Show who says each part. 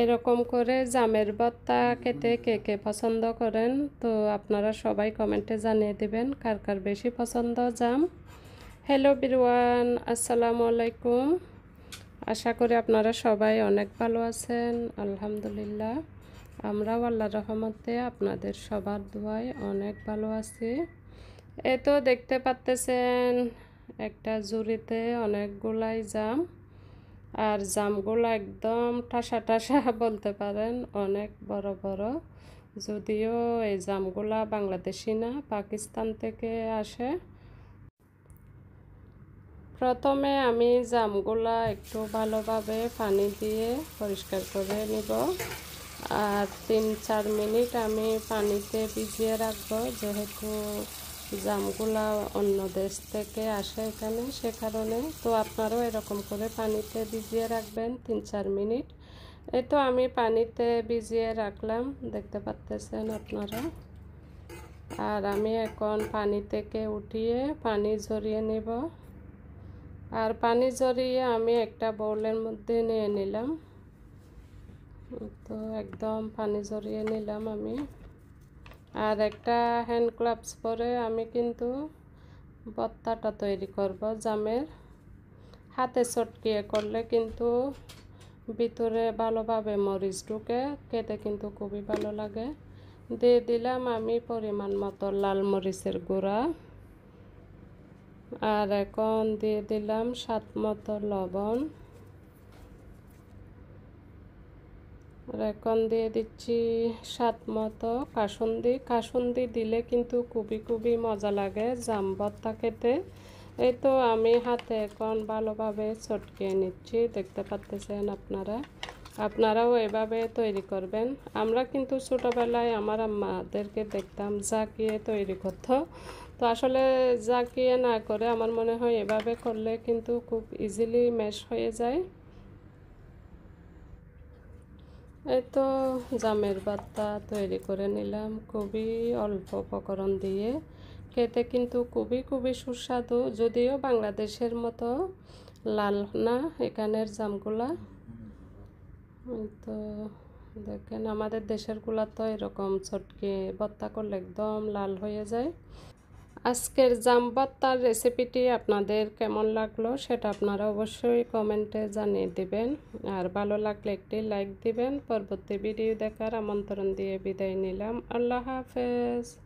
Speaker 1: এরকম করে জামের ভর্তা কেটে কে কে পছন্দ করেন তো আপনারা সবাই কমেন্টে জানিয়ে দিবেন কার কার বেশি পছন্দ জাম হ্যালো বিরওয়ান আসসালামু আলাইকুম আশা করি আপনারা সবাই অনেক ভালো আছেন আলহামদুলিল্লাহ আমরাও আল্লাহ রহমতে আপনাদের সবার দোয়ায় অনেক ভালো আছি এ তো দেখতে পাচ্তেছেন একটা জুড়িতে অনেকগুলাই জাম আর জামগুলো একদম ঠাসা ঠাসা বলতে পারেন অনেক বড় বড় যদিও এই জামগুলা বাংলাদেশি না পাকিস্তান থেকে আসে প্রথমে আমি জামগুলা একটু ভালোভাবে পানি দিয়ে পরিষ্কার করে নিব আর তিন চার মিনিট আমি পানিতে ভিজিয়ে রাখবো যেহেতু জামগুলা অন্য দেশ থেকে আসে এখানে সে কারণে তো আপনারাও এরকম করে পানিতে ভিজিয়ে রাখবেন তিন চার মিনিট এই তো আমি পানিতে ভিজিয়ে রাখলাম দেখতে পাচ্তেছেন আপনারা আর আমি এখন পানি থেকে উঠিয়ে পানি ঝরিয়ে নেব আর পানি ঝরিয়ে আমি একটা বোলের মধ্যে নিয়ে নিলাম তো একদম পানি ঝরিয়ে নিলাম আমি আর একটা হ্যান্ড গ্লাভস পরে আমি কিন্তু বত্তাটা তৈরি করব জামের হাতে চটকিয়ে করলে কিন্তু ভিতরে ভালোভাবে মরিচ ঢুকে খেতে কিন্তু খুবই ভালো লাগে দিয়ে দিলাম আমি পরিমাণ মতো লাল মরিচের গুঁড়া আর এখন দিয়ে দিলাম সাত মতো লবণ রেকন দিয়ে দিচ্ছি সাত মতো কাসুন্দি কাসুন্দি দিলে কিন্তু খুবই খুবই মজা লাগে জাম ভর্তা খেতে এই তো আমি হাতে এখন ভালোভাবে ছটকিয়ে নিচ্ছি দেখতে পাচ্তেছেন আপনারা আপনারাও এভাবে তৈরি করবেন আমরা কিন্তু ছোটোবেলায় আমার আম্মাদেরকে দেখতাম জাকিয়ে তৈরি করত তো আসলে জাকিয়ে না করে আমার মনে হয় এভাবে করলে কিন্তু খুব ইজিলি ম্যাশ হয়ে যায় এই তো জামের বাত্তা তৈরি করে নিলাম খুবই অল্প উপকরণ দিয়ে খেতে কিন্তু খুবই খুবই সুস্বাদু যদিও বাংলাদেশের মতো লাল না এখানের জামগুলা তো দেখেন আমাদের দেশের গুলা তো এরকম ছটকে বত্তা করলে একদম লাল হয়ে যায় আজকের জামবাত্তার রেসিপিটি আপনাদের কেমন লাগলো সেটা আপনারা অবশ্যই কমেন্টে জানিয়ে দিবেন আর ভালো লাগলে একটি লাইক দিবেন পরবর্তী ভিডিও দেখার আমন্ত্রণ দিয়ে বিদায় নিলাম আল্লাহ হাফেজ